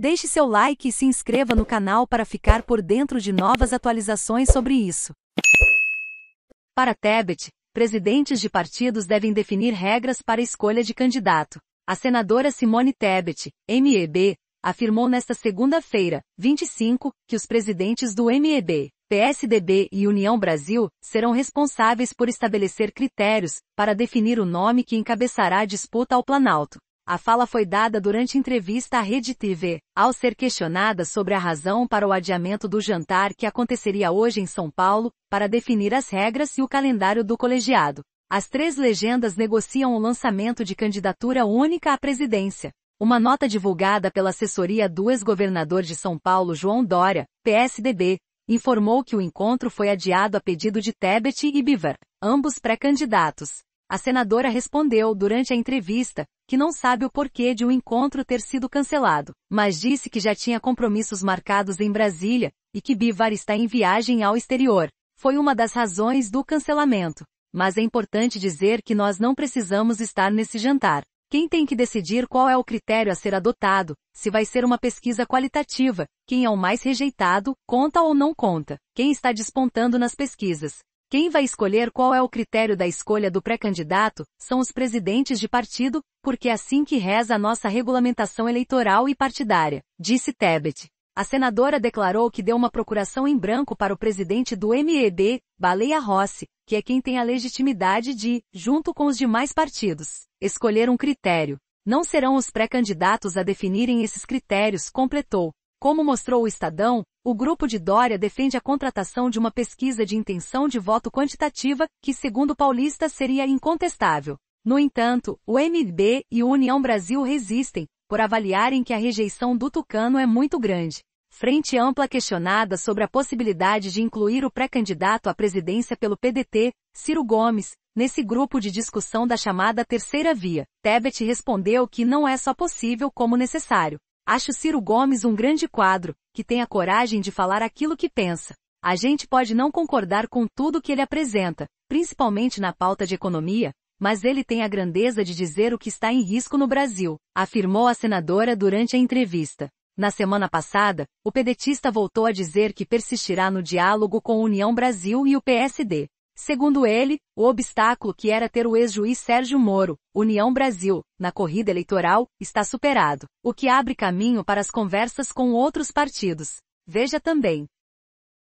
Deixe seu like e se inscreva no canal para ficar por dentro de novas atualizações sobre isso. Para Tebet, presidentes de partidos devem definir regras para escolha de candidato. A senadora Simone Tebet, MEB, afirmou nesta segunda-feira, 25, que os presidentes do MEB, PSDB e União Brasil serão responsáveis por estabelecer critérios para definir o nome que encabeçará a disputa ao Planalto. A fala foi dada durante entrevista à Rede TV, ao ser questionada sobre a razão para o adiamento do jantar que aconteceria hoje em São Paulo, para definir as regras e o calendário do colegiado. As três legendas negociam o lançamento de candidatura única à presidência. Uma nota divulgada pela assessoria do ex-governador de São Paulo João Dória, PSDB, informou que o encontro foi adiado a pedido de Tebet e Bivar, ambos pré-candidatos. A senadora respondeu durante a entrevista que não sabe o porquê de o um encontro ter sido cancelado, mas disse que já tinha compromissos marcados em Brasília e que Bivar está em viagem ao exterior. Foi uma das razões do cancelamento. Mas é importante dizer que nós não precisamos estar nesse jantar. Quem tem que decidir qual é o critério a ser adotado, se vai ser uma pesquisa qualitativa, quem é o mais rejeitado, conta ou não conta, quem está despontando nas pesquisas, quem vai escolher qual é o critério da escolha do pré-candidato são os presidentes de partido, porque é assim que reza a nossa regulamentação eleitoral e partidária, disse Tebet. A senadora declarou que deu uma procuração em branco para o presidente do MEB, Baleia Rossi, que é quem tem a legitimidade de, junto com os demais partidos, escolher um critério. Não serão os pré-candidatos a definirem esses critérios, completou. Como mostrou o Estadão, o grupo de Dória defende a contratação de uma pesquisa de intenção de voto quantitativa, que segundo Paulista seria incontestável. No entanto, o MB e o União Brasil resistem, por avaliarem que a rejeição do Tucano é muito grande. Frente ampla questionada sobre a possibilidade de incluir o pré-candidato à presidência pelo PDT, Ciro Gomes, nesse grupo de discussão da chamada terceira via, Tebet respondeu que não é só possível como necessário. Acho Ciro Gomes um grande quadro, que tem a coragem de falar aquilo que pensa. A gente pode não concordar com tudo que ele apresenta, principalmente na pauta de economia, mas ele tem a grandeza de dizer o que está em risco no Brasil, afirmou a senadora durante a entrevista. Na semana passada, o pedetista voltou a dizer que persistirá no diálogo com União Brasil e o PSD. Segundo ele, o obstáculo que era ter o ex-juiz Sérgio Moro, União Brasil, na corrida eleitoral, está superado, o que abre caminho para as conversas com outros partidos. Veja também.